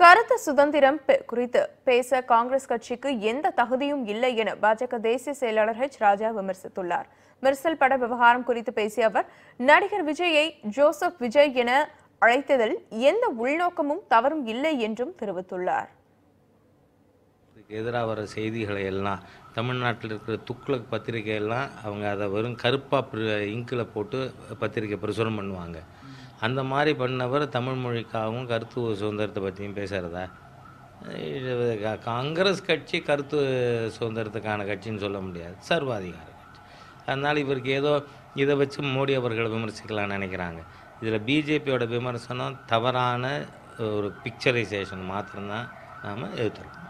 கருத்து சுதந்திரம் குறித்து பேச காங்கிரஸ் கட்சிக்கு எந்த தகுதியும் இல்லை என பாஜக தேசிய செயலாளர் ஹெச் ராஜா விமர்சித்துள்ளார் மிர்சல் பட விவகாரம் குறித்து பேசிய அவர் நடிகர் விஜயை ஜோசப் விஜய் என அழைத்ததில் எந்த உள்நோக்கமும் தவறும் இல்லை என்றும் தெரிவித்துள்ளார் எதிராக வர செய்திகளை எல்லாம் தமிழ்நாட்டில் இருக்கிற துக்ளக் எல்லாம் அவங்க அதை வெறும் கருப்பா இங்கில் போட்டு பத்திரிகை பிரசுரம் பண்ணுவாங்க அந்த மாதிரி பண்ணவர் தமிழ் மொழிக்காகவும் கருத்து சுதந்திரத்தை பற்றியும் பேசுகிறதா காங்கிரஸ் கட்சி கருத்து சுதந்திரத்துக்கான கட்சின்னு சொல்ல முடியாது சர்வாதிகார கட்சி அதனால் இவருக்கு ஏதோ இதை வச்சு மோடி அவர்களை விமர்சிக்கலாம்னு நினைக்கிறாங்க இதில் பிஜேபியோட விமர்சனம் தவறான ஒரு பிக்சரைசேஷன் மாத்திரம்தான் நாம் எதிர்த்துருக்கோம்